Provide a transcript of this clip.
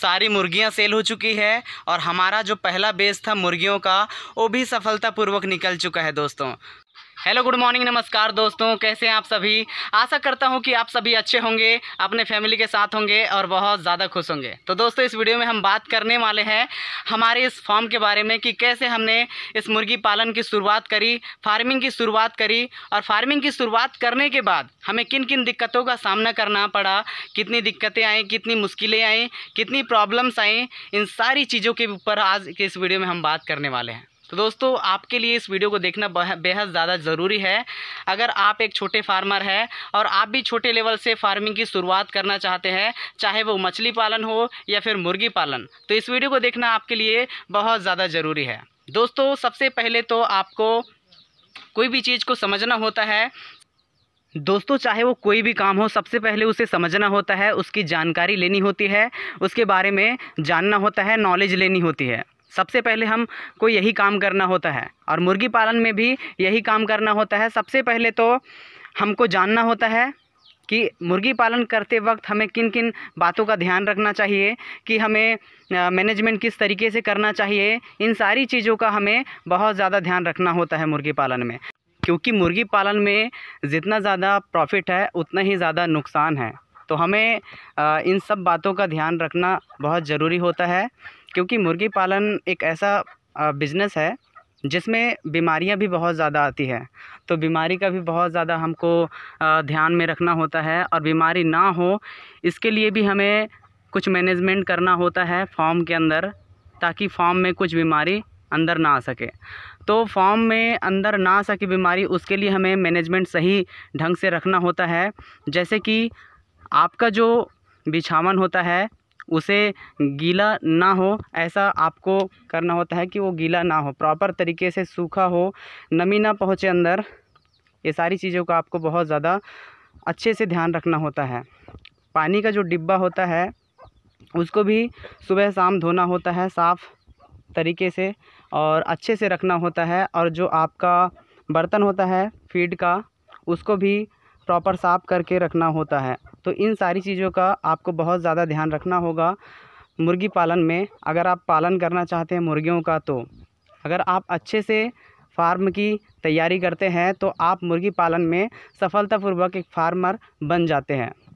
सारी मुर्गियां सेल हो चुकी है और हमारा जो पहला बेस था मुर्गियों का वो भी सफलतापूर्वक निकल चुका है दोस्तों हेलो गुड मॉर्निंग नमस्कार दोस्तों कैसे हैं आप सभी आशा करता हूं कि आप सभी अच्छे होंगे अपने फैमिली के साथ होंगे और बहुत ज़्यादा खुश होंगे तो दोस्तों इस वीडियो में हम बात करने वाले हैं हमारे इस फॉर्म के बारे में कि कैसे हमने इस मुर्गी पालन की शुरुआत करी फार्मिंग की शुरुआत करी और फार्मिंग की शुरुआत करने के बाद हमें किन किन दिक्कतों का सामना करना पड़ा कितनी दिक्कतें आई कितनी मुश्किलें आई कितनी प्रॉब्लम्स आई इन सारी चीज़ों के ऊपर आज के इस वीडियो में हम बात करने वाले हैं तो दोस्तों आपके लिए इस वीडियो को देखना बेहद ज़्यादा ज़रूरी है अगर आप एक छोटे फार्मर हैं और आप भी छोटे लेवल से फार्मिंग की शुरुआत करना चाहते हैं चाहे वो मछली पालन हो या फिर मुर्गी पालन तो इस वीडियो को देखना आपके लिए बहुत ज़्यादा ज़रूरी है दोस्तों सबसे पहले तो आपको कोई भी चीज़ को समझना होता है दोस्तों चाहे वो कोई भी काम हो सबसे पहले उसे समझना होता है उसकी जानकारी लेनी होती है उसके बारे में जानना होता है नॉलेज लेनी होती है सबसे पहले हमको यही काम करना होता है और मुर्गी पालन में भी यही काम करना होता है सबसे पहले तो हमको जानना होता है कि मुर्गी पालन करते वक्त हमें किन किन बातों का ध्यान रखना चाहिए कि हमें मैनेजमेंट किस तरीके से करना चाहिए इन सारी चीज़ों का हमें बहुत ज़्यादा ध्यान रखना होता है मुर्गी पालन में क्योंकि मुर्गी पालन में जितना ज़्यादा प्रॉफिट है उतना ही ज़्यादा नुकसान है तो हमें इन सब बातों का ध्यान रखना बहुत ज़रूरी होता है क्योंकि मुर्गी पालन एक ऐसा बिज़नेस है जिसमें बीमारियां भी बहुत ज़्यादा आती है तो बीमारी का भी बहुत ज़्यादा हमको ध्यान में रखना होता है और बीमारी ना हो इसके लिए भी हमें कुछ मैनेजमेंट करना होता है फॉर्म के अंदर ताकि फॉर्म में कुछ बीमारी अंदर ना आ सके तो फॉर्म में अंदर ना आ सके बीमारी उसके लिए हमें मैनेजमेंट सही ढंग से रखना होता है जैसे कि आपका जो बिछावन होता है उसे गीला ना हो ऐसा आपको करना होता है कि वो गीला ना हो प्रॉपर तरीके से सूखा हो नमी ना पहुँचे अंदर ये सारी चीज़ों का आपको बहुत ज़्यादा अच्छे से ध्यान रखना होता है पानी का जो डिब्बा होता है उसको भी सुबह शाम धोना होता है साफ़ तरीके से और अच्छे से रखना होता है और जो आपका बर्तन होता है फीड का उसको भी प्रॉपर साफ़ करके रखना होता है तो इन सारी चीज़ों का आपको बहुत ज़्यादा ध्यान रखना होगा मुर्गी पालन में अगर आप पालन करना चाहते हैं मुर्गियों का तो अगर आप अच्छे से फार्म की तैयारी करते हैं तो आप मुर्गी पालन में सफलतापूर्वक एक फार्मर बन जाते हैं